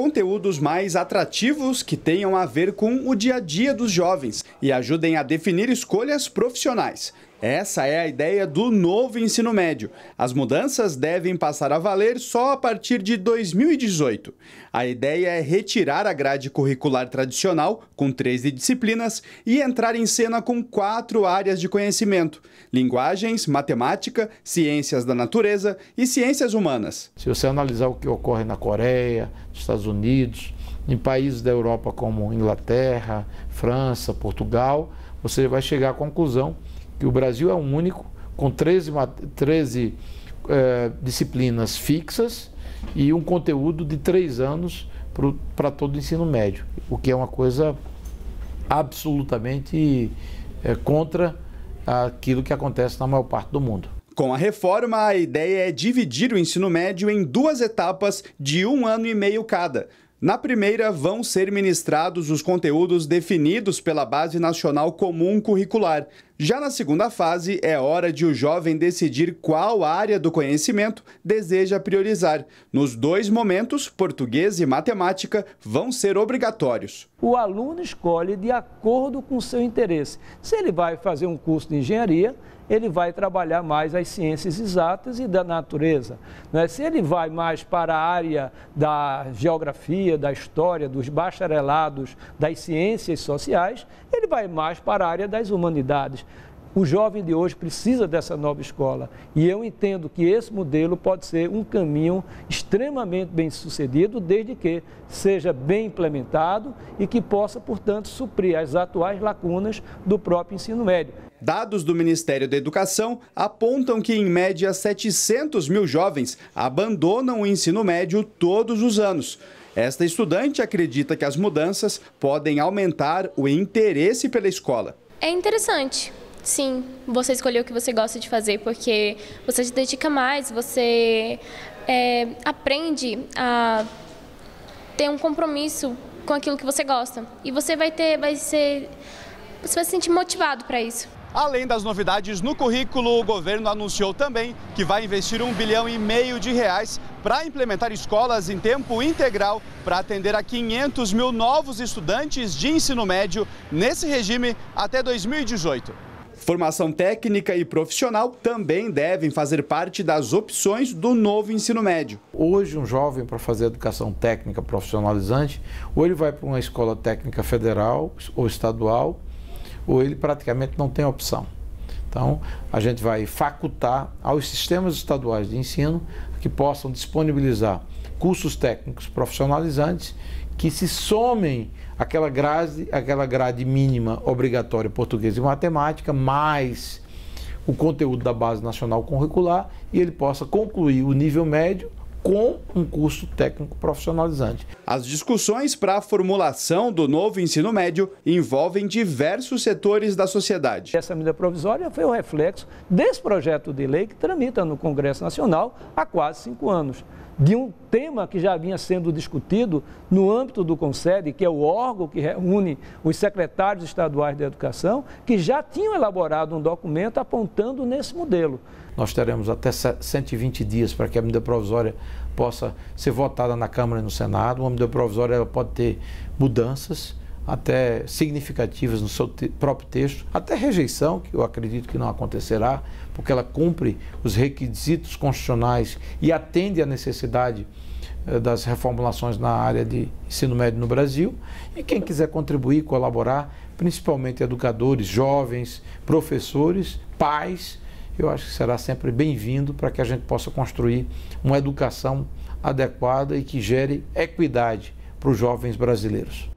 conteúdos mais atrativos que tenham a ver com o dia a dia dos jovens e ajudem a definir escolhas profissionais. Essa é a ideia do novo ensino médio. As mudanças devem passar a valer só a partir de 2018. A ideia é retirar a grade curricular tradicional, com 13 disciplinas, e entrar em cena com quatro áreas de conhecimento: linguagens, matemática, ciências da natureza e ciências humanas. Se você analisar o que ocorre na Coreia, nos Estados Unidos, em países da Europa como Inglaterra, França, Portugal, você vai chegar à conclusão que o Brasil é o único, com 13, 13 eh, disciplinas fixas e um conteúdo de três anos para todo o ensino médio, o que é uma coisa absolutamente eh, contra aquilo que acontece na maior parte do mundo. Com a reforma, a ideia é dividir o ensino médio em duas etapas de um ano e meio cada. Na primeira, vão ser ministrados os conteúdos definidos pela Base Nacional Comum Curricular. Já na segunda fase, é hora de o jovem decidir qual área do conhecimento deseja priorizar. Nos dois momentos, português e matemática vão ser obrigatórios. O aluno escolhe de acordo com seu interesse. Se ele vai fazer um curso de engenharia, ele vai trabalhar mais as ciências exatas e da natureza. Né? Se ele vai mais para a área da geografia, da história, dos bacharelados, das ciências sociais, ele vai mais para a área das humanidades. O jovem de hoje precisa dessa nova escola e eu entendo que esse modelo pode ser um caminho extremamente bem sucedido, desde que seja bem implementado e que possa, portanto, suprir as atuais lacunas do próprio ensino médio. Dados do Ministério da Educação apontam que, em média, 700 mil jovens abandonam o ensino médio todos os anos. Esta estudante acredita que as mudanças podem aumentar o interesse pela escola. É interessante, Sim, você escolheu o que você gosta de fazer, porque você se dedica mais, você é, aprende a ter um compromisso com aquilo que você gosta. E você vai ter, vai ser, você vai se sentir motivado para isso. Além das novidades no currículo, o governo anunciou também que vai investir um bilhão e meio de reais para implementar escolas em tempo integral para atender a 500 mil novos estudantes de ensino médio nesse regime até 2018. Formação técnica e profissional também devem fazer parte das opções do novo ensino médio. Hoje, um jovem para fazer educação técnica profissionalizante, ou ele vai para uma escola técnica federal ou estadual, ou ele praticamente não tem opção. Então, a gente vai facultar aos sistemas estaduais de ensino que possam disponibilizar cursos técnicos profissionalizantes que se somem aquela grade, aquela grade mínima obrigatória português e matemática, mais o conteúdo da base nacional curricular, e ele possa concluir o nível médio com um curso técnico profissionalizante. As discussões para a formulação do novo ensino médio envolvem diversos setores da sociedade. Essa medida provisória foi o reflexo desse projeto de lei que tramita no Congresso Nacional há quase cinco anos de um tema que já vinha sendo discutido no âmbito do CONSED, que é o órgão que reúne os secretários estaduais da educação, que já tinham elaborado um documento apontando nesse modelo. Nós teremos até 120 dias para que a medida provisória possa ser votada na Câmara e no Senado. Uma medida provisória pode ter mudanças até significativas no seu te próprio texto, até rejeição, que eu acredito que não acontecerá, porque ela cumpre os requisitos constitucionais e atende à necessidade eh, das reformulações na área de ensino médio no Brasil. E quem quiser contribuir, colaborar, principalmente educadores, jovens, professores, pais, eu acho que será sempre bem-vindo para que a gente possa construir uma educação adequada e que gere equidade para os jovens brasileiros.